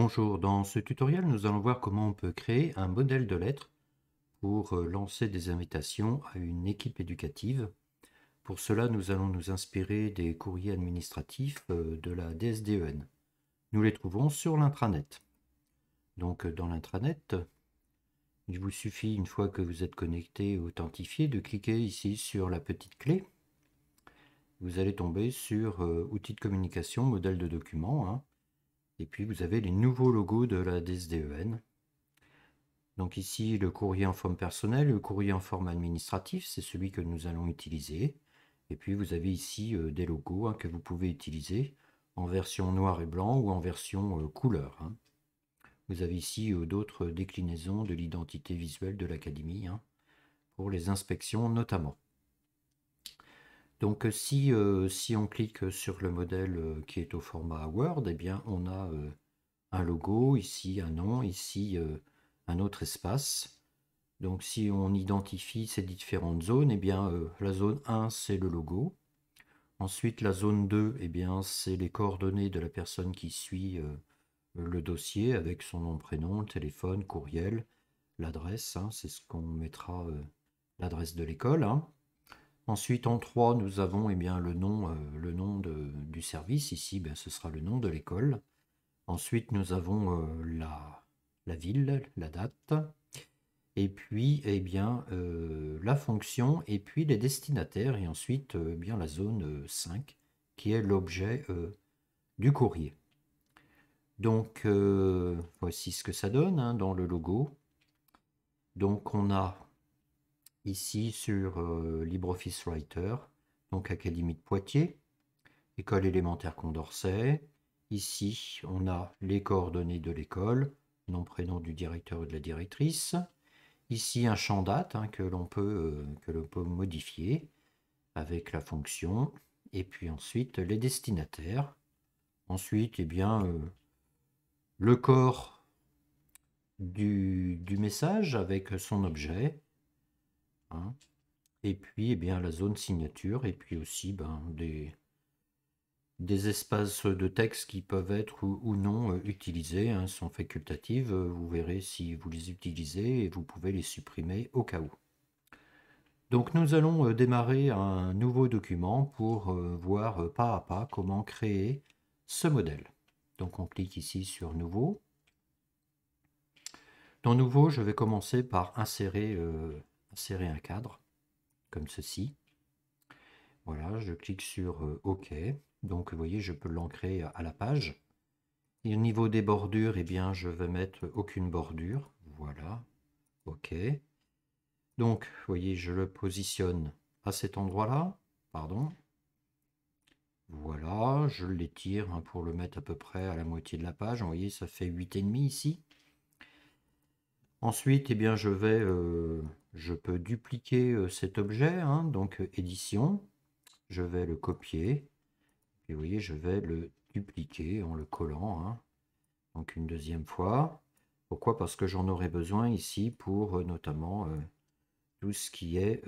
Bonjour, dans ce tutoriel, nous allons voir comment on peut créer un modèle de lettres pour euh, lancer des invitations à une équipe éducative. Pour cela, nous allons nous inspirer des courriers administratifs euh, de la DSDEN. Nous les trouvons sur l'intranet. Donc euh, dans l'intranet, il vous suffit, une fois que vous êtes connecté et authentifié, de cliquer ici sur la petite clé. Vous allez tomber sur Outils de communication, modèle de document. Hein. Et puis vous avez les nouveaux logos de la DSDEN. Donc ici, le courrier en forme personnelle, le courrier en forme administratif, c'est celui que nous allons utiliser. Et puis vous avez ici euh, des logos hein, que vous pouvez utiliser en version noir et blanc ou en version euh, couleur. Hein. Vous avez ici euh, d'autres déclinaisons de l'identité visuelle de l'Académie, hein, pour les inspections notamment. Donc euh, euh, si, on clique euh, sur le modèle qui est au format Word, eh bien on a un logo, ici un nom, ici un autre espace. Donc si on identifie ces différentes zones, eh bien la zone 1 c'est le logo. Ensuite la zone 2, eh bien c'est les coordonnées de la personne qui suit le dossier avec son nom, prénom, téléphone, courriel, l'adresse, hein, c'est ce qu'on mettra l'adresse de l'école. Hein. Ensuite, en 3, nous avons eh bien, le nom, euh, le nom du service. Ici, ben, ce sera le nom de l'école. Ensuite, nous avons euh, la, la, ville, la date. Et puis, eh bien, euh, la fonction. Et puis, les destinataires. Et ensuite, bien, la zone 5, qui est l'objet du courrier. Donc, voici ce que ça donne hein, dans le logo. Donc, on a ici sur euh, LibreOffice Writer, donc Académie de Poitiers, école élémentaire Condorcet. Ici, on a les coordonnées de l'école, nom, prénom du directeur ou de la directrice. Ici, un champ date hein, que l'on peut, euh, peut, modifier avec la fonction. Et puis ensuite, les destinataires. Ensuite, eh bien, euh, le corps du message avec son objet et puis, eh bien, la zone signature, et puis aussi ben, des, des espaces de texte qui peuvent être ou, non euh, utilisés, hein, sont facultatives. Euh, vous verrez si vous les utilisez et vous pouvez les supprimer au cas où. Donc nous allons euh, démarrer un nouveau document pour voir pas à pas comment créer ce modèle. Donc on clique ici sur Nouveau. Dans Nouveau, je vais commencer par insérer insérer un cadre, comme ceci. Voilà, je clique sur euh, OK. Donc, vous voyez, je peux l'ancrer à la page. Et au niveau des bordures, eh bien, je vais mettre aucune bordure. Voilà, OK. Donc, vous voyez, je le positionne à cet endroit-là. Pardon. Voilà, je l'étire hein, pour le mettre à peu près à la moitié de la page. Vous voyez, ça fait 8,5 ici. Ensuite, eh bien, je vais euh, je peux dupliquer euh, cet objet, hein, donc euh, édition. Je vais le copier. Et vous voyez, je vais le dupliquer en le collant. Hein. Donc une deuxième fois. Pourquoi Parce que j'en aurai besoin ici pour euh, notamment tout ce qui est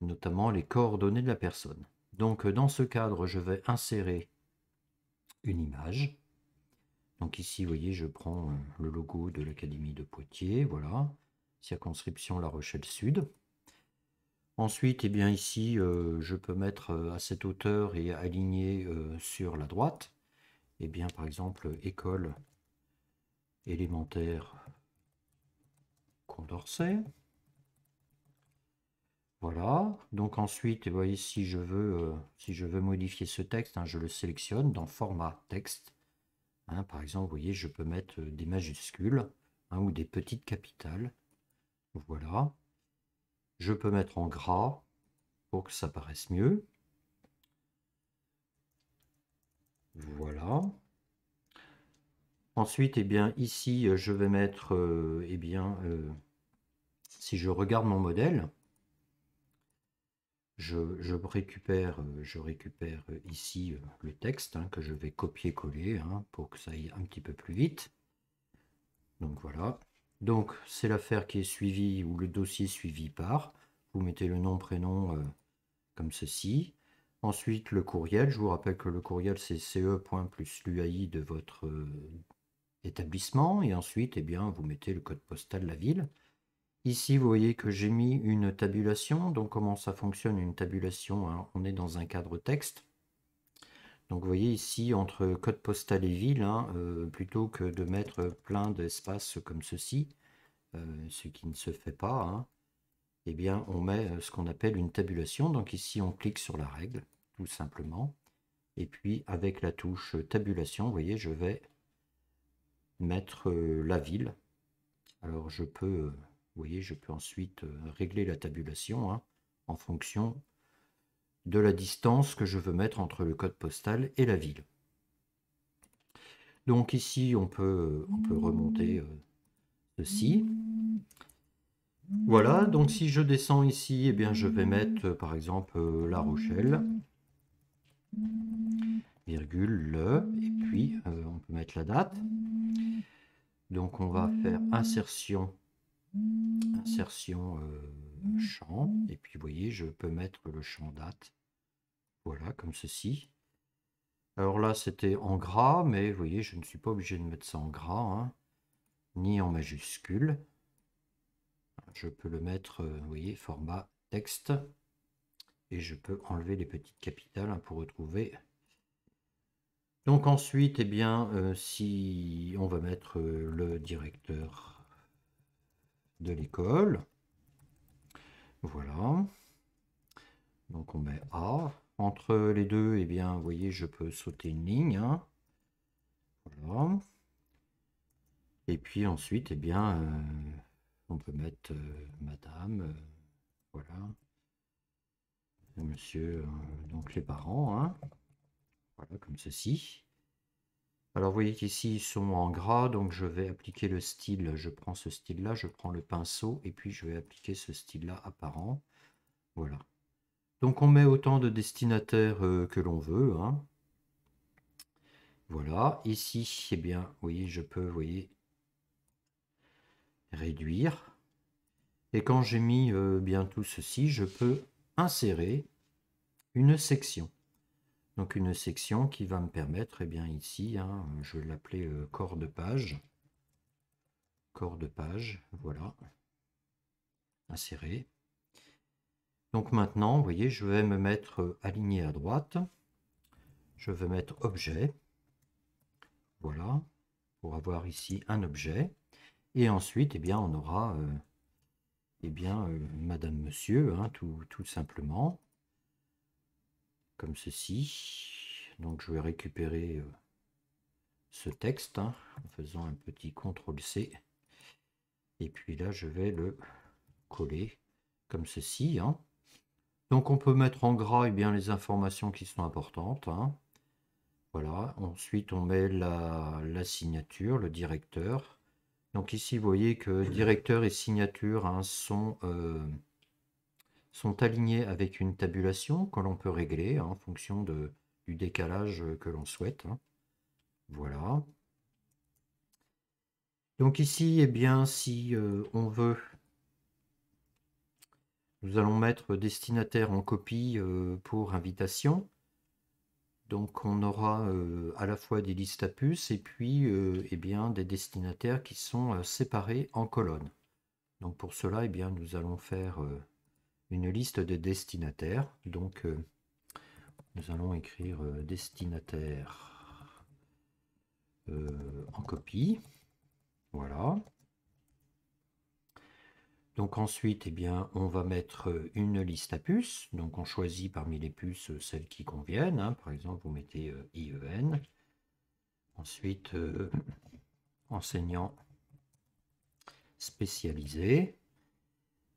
notamment les coordonnées de la personne. Donc dans ce cadre, je vais insérer une image. Donc ici, vous voyez, je prends euh, le logo de l'Académie de Poitiers, voilà, circonscription La Rochelle Sud. Ensuite, eh bien ici, euh, je peux mettre euh, à cette hauteur et aligner sur la droite. Eh bien, par exemple, école élémentaire Condorcet. Voilà, donc ensuite, voyez, eh si je veux, si je veux modifier ce texte, hein, je le sélectionne dans format texte. Hein, par exemple, vous voyez, je peux mettre euh, des majuscules hein, ou des petites capitales. Voilà. Je peux mettre en gras pour que ça paraisse mieux. Voilà. Ensuite, eh bien, ici, euh, je vais mettre, euh, eh bien, si je regarde mon modèle, je, récupère, euh, euh, ici euh, le texte hein, que je vais copier-coller hein, pour que ça aille un petit peu plus vite. Donc voilà. Donc c'est l'affaire qui est suivie ou le dossier suivi par. Vous mettez le nom, prénom comme ceci. Ensuite le courriel. Je vous rappelle que le courriel c'est ce de votre établissement. Et ensuite eh bien, vous mettez le code postal de la ville. Ici, vous voyez que j'ai mis une tabulation. Donc, comment ça fonctionne une tabulation hein? On est dans un cadre texte. Donc, vous voyez ici, entre code postal et ville, hein, euh, plutôt que de mettre plein d'espaces comme ceci, euh, ce qui ne se fait pas, hein, eh bien, on met euh, ce qu'on appelle une tabulation. Donc, ici, on clique sur la règle, tout simplement. Et puis, avec la touche tabulation, vous voyez, je vais mettre la ville. Alors, je peux vous voyez, je peux ensuite euh, régler la tabulation hein, en fonction de la distance que je veux mettre entre le code postal et la ville. Donc ici, on peut, euh, on peut remonter euh, ceci. Voilà, donc si je descends ici, et eh bien, je vais mettre par exemple La Rochelle, virgule, le, et puis on peut mettre la date. Donc on va faire insertion insertion euh, mmh. champ. Et puis, vous voyez, je peux mettre le champ date. Voilà, comme ceci. Alors là, c'était en gras, mais vous voyez, je ne suis pas obligé de mettre ça en gras, hein, ni en majuscule. Je peux le mettre, euh, vous voyez, format texte. Et je peux enlever les petites capitales hein, pour retrouver donc ensuite, et eh bien, euh, si on va mettre le directeur de l'école. Voilà. Donc on met A. Entre les deux, et eh bien, vous voyez, je peux sauter une ligne. Hein. Voilà. Et puis ensuite, eh bien, euh, on peut mettre euh, Madame. Euh, voilà. Monsieur, donc les parents. Hein. Voilà, comme ceci. Alors vous voyez qu'ici ils sont en gras, donc je vais appliquer le style, je prends ce style-là, je prends le pinceau, et puis je vais appliquer ce style-là apparent. Voilà. Donc on met autant de destinataires euh, que l'on veut. Hein. Voilà, ici, eh bien, vous voyez, je peux, voyez, réduire. Et quand j'ai mis euh, bien tout ceci, je peux insérer une section. Donc une section qui va me permettre, et eh bien ici, hein, je l'appelais l'appeler euh, corps de page. Corps de page, voilà. Insérer. Donc maintenant, vous voyez, je vais me mettre euh, aligné à droite. Je vais mettre objet. Voilà. Pour avoir ici un objet. Et ensuite, eh bien, on aura et euh, eh bien, madame, monsieur, hein, tout, tout simplement comme ceci. Donc je vais récupérer euh, ce texte hein, en faisant un petit CTRL-C. Et puis là, je vais le coller comme ceci. Hein. Donc on peut mettre en gras et eh bien, les informations qui sont importantes. Hein. Voilà, ensuite on met la, signature, le directeur. Donc ici, vous voyez que directeur et signature sont... Euh, sont alignés avec une tabulation que l'on peut régler hein, en fonction de, du décalage euh, que l'on souhaite. Hein. Voilà. Donc ici, eh bien, si euh, on veut, nous allons mettre destinataire en copie euh, pour invitation. Donc on aura à la fois des listes à puces et puis eh bien, des destinataires qui sont séparés en colonnes. Donc pour cela, eh bien, nous allons faire une liste de destinataires. Donc, euh, nous allons écrire euh, destinataire euh, en copie. Voilà. Donc ensuite, et eh bien, on va mettre une liste à puces. Donc on choisit parmi les puces celles qui conviennent. Hein. Par exemple, vous mettez IEN. Ensuite, enseignant spécialisé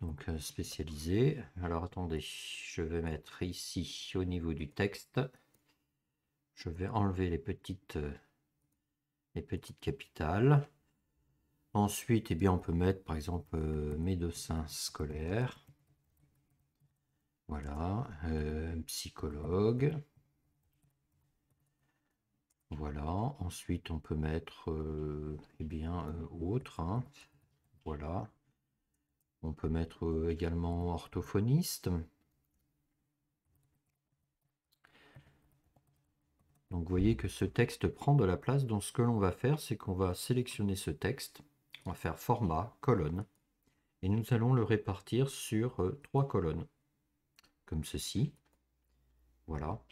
donc euh, spécialisé. Alors attendez, je vais mettre ici au niveau du texte, je vais enlever les petites, euh, les petites capitales. Ensuite, et eh bien, on peut mettre par exemple euh, médecin scolaire, voilà, psychologue, voilà. Ensuite, on peut mettre, et eh bien, autre, hein. voilà. On peut mettre euh, également orthophoniste. Donc vous voyez que ce texte prend de la place. Donc ce que l'on va faire, c'est qu'on va sélectionner ce texte. On va faire format, colonne. Et nous allons le répartir sur euh, trois colonnes. Comme ceci. Voilà.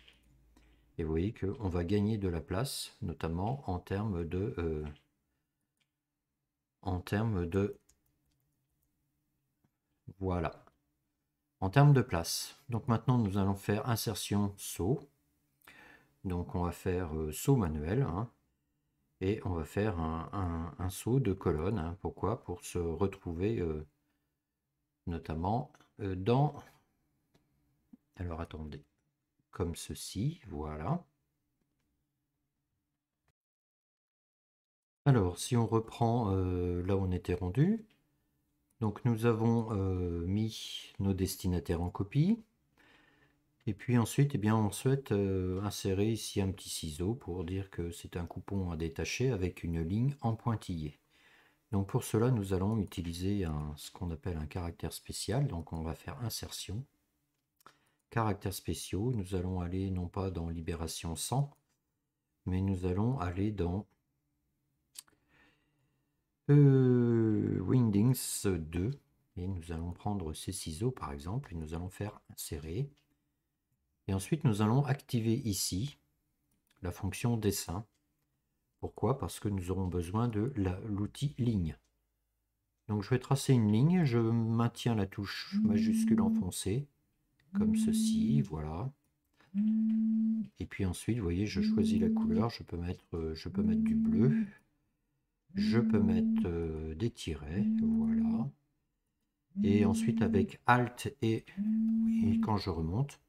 Et vous voyez qu'on va gagner de la place, notamment en termes de, euh, en termes de voilà. En termes de place, donc maintenant nous allons faire insertion saut. Donc on va faire euh, saut manuel hein, et on va faire un, saut de colonne. Hein. pourquoi Pour se retrouver euh, notamment euh, dans... Alors attendez, comme ceci, voilà. Alors si on reprend là où on était rendu, donc nous avons euh, mis nos destinataires en copie. Et puis ensuite, eh bien, on souhaite euh, insérer ici un petit ciseau pour dire que c'est un coupon à détacher avec une ligne en pointillé. Donc pour cela, nous allons utiliser ce qu'on appelle un caractère spécial. Donc on va faire insertion. Caractères spéciaux, nous allons aller non pas dans libération 100, mais nous allons aller dans euh, Windings 2. Et nous allons prendre ces ciseaux par exemple et nous allons faire insérer. Et ensuite nous allons activer ici la fonction dessin. Pourquoi Parce que nous aurons besoin de l'outil ligne. Donc je vais tracer une ligne, je maintiens la touche majuscule enfoncée, comme ceci, voilà. Et puis ensuite, vous voyez, je choisis la couleur, je peux mettre, euh, je peux mettre du bleu, je peux mettre euh, des tirets, voilà. Et ensuite avec Alt et, quand je remonte,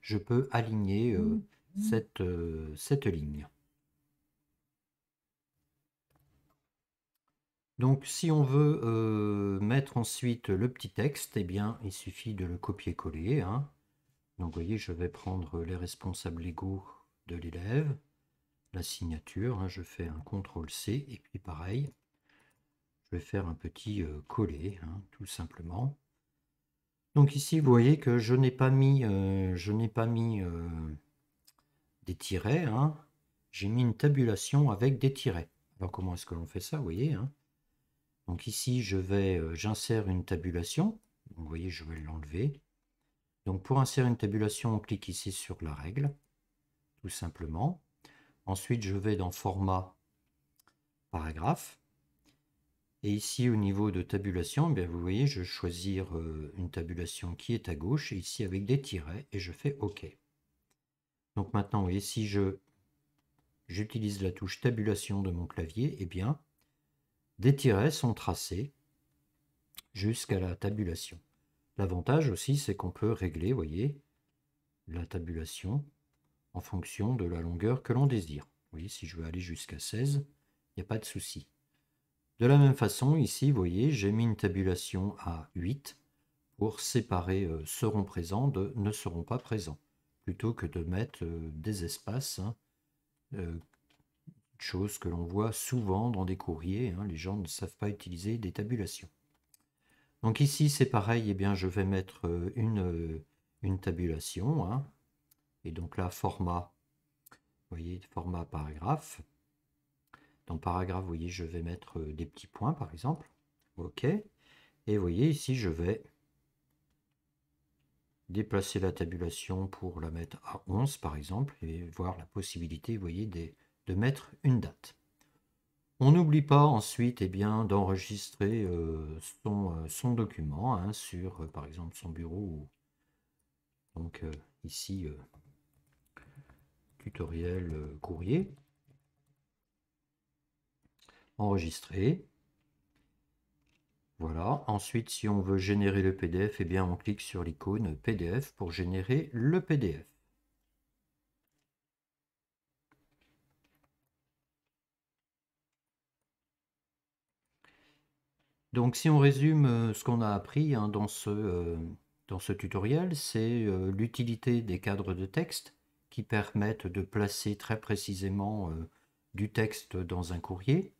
je peux aligner euh, euh, cette, ligne. Donc si on veut mettre ensuite le petit texte, eh bien il suffit de le copier-coller. Hein. Donc vous voyez, je vais prendre les responsables légaux de l'élève la signature. Hein, je fais un CTRL-C et puis pareil, je vais faire un petit euh, coller, hein, tout simplement. Donc ici, vous voyez que je n'ai pas mis, euh, je n'ai pas mis euh, des tirets. Hein. J'ai mis une tabulation avec des tirets. Alors comment est-ce que l'on fait ça, vous voyez Donc ici, je vais, j'insère une tabulation. Vous voyez, je vais l'enlever. Donc pour insérer une tabulation, on clique ici sur la règle, tout simplement. Ensuite, je vais dans format paragraphe. Et ici, au niveau de tabulation, eh bien, vous voyez, je vais choisir euh, une tabulation qui est à gauche, ici avec des tirets, et je fais OK. Donc maintenant, vous si je j'utilise la touche tabulation de mon clavier, eh bien, des tirets sont tracés jusqu'à la tabulation. L'avantage aussi, c'est qu'on peut régler, vous voyez, la tabulation en fonction de la longueur que l'on désire. Vous si je veux aller jusqu'à 16, il n'y a pas de souci. De la même façon, ici, vous voyez, j'ai mis une tabulation à 8 pour séparer euh, seront présents de ne seront pas présents, plutôt que de mettre euh, des espaces, hein, euh, chose que l'on voit souvent dans des courriers, hein, les gens ne savent pas utiliser des tabulations. Donc ici, c'est pareil, eh bien, je vais mettre une, une tabulation, hein, et donc là, format, vous voyez, format paragraphe. Dans paragraphe, vous voyez, je vais mettre euh, des petits points, par exemple. OK. Et vous voyez, ici, je vais déplacer la tabulation pour la mettre à 11, par exemple, et voir la possibilité, voyez, de, de mettre une date. On n'oublie pas ensuite et eh bien, d'enregistrer euh, euh, son, document hein, sur, par exemple, son bureau. Donc ici, tutoriel euh, courrier. Enregistrer. Voilà. Ensuite, si on veut générer le PDF, et eh bien, on clique sur l'icône PDF pour générer le PDF. Donc si on résume euh, ce qu'on a appris hein, dans, ce, euh, dans ce tutoriel, c'est l'utilité des cadres de texte, qui permettent de placer très précisément euh, du texte dans un courrier.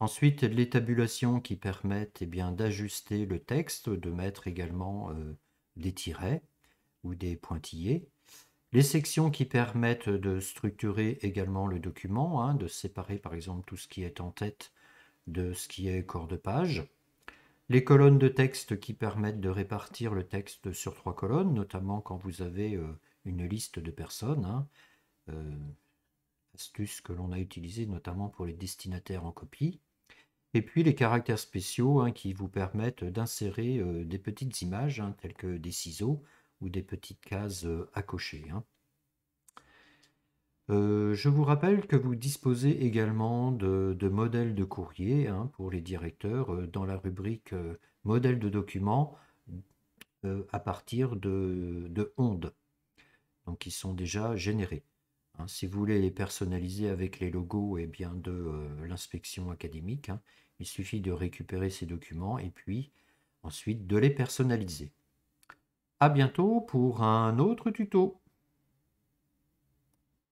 Ensuite, les tabulations qui permettent eh bien, d'ajuster le texte, de mettre également euh, des tirets ou des pointillés. Les sections qui permettent de structurer également le document, hein, de séparer par exemple tout ce qui est en tête de ce qui est corps de page. Les colonnes de texte qui permettent de répartir le texte sur trois colonnes, notamment quand vous avez euh, une liste de personnes. Hein. Euh, astuce que l'on a utilisée notamment pour les destinataires en copie. Et puis les caractères spéciaux hein, qui vous permettent d'insérer euh, des petites images hein, telles que des ciseaux ou des petites cases euh, à cocher. Hein. je vous rappelle que vous disposez également de, modèles de courrier pour les directeurs dans la rubrique modèle de documents » à partir de, de ondes donc ils sont déjà générés. Hein. si vous voulez les personnaliser avec les logos et bien, de euh, l'inspection académique, hein, il suffit de récupérer ces documents et puis ensuite de les personnaliser. A bientôt pour un autre tuto.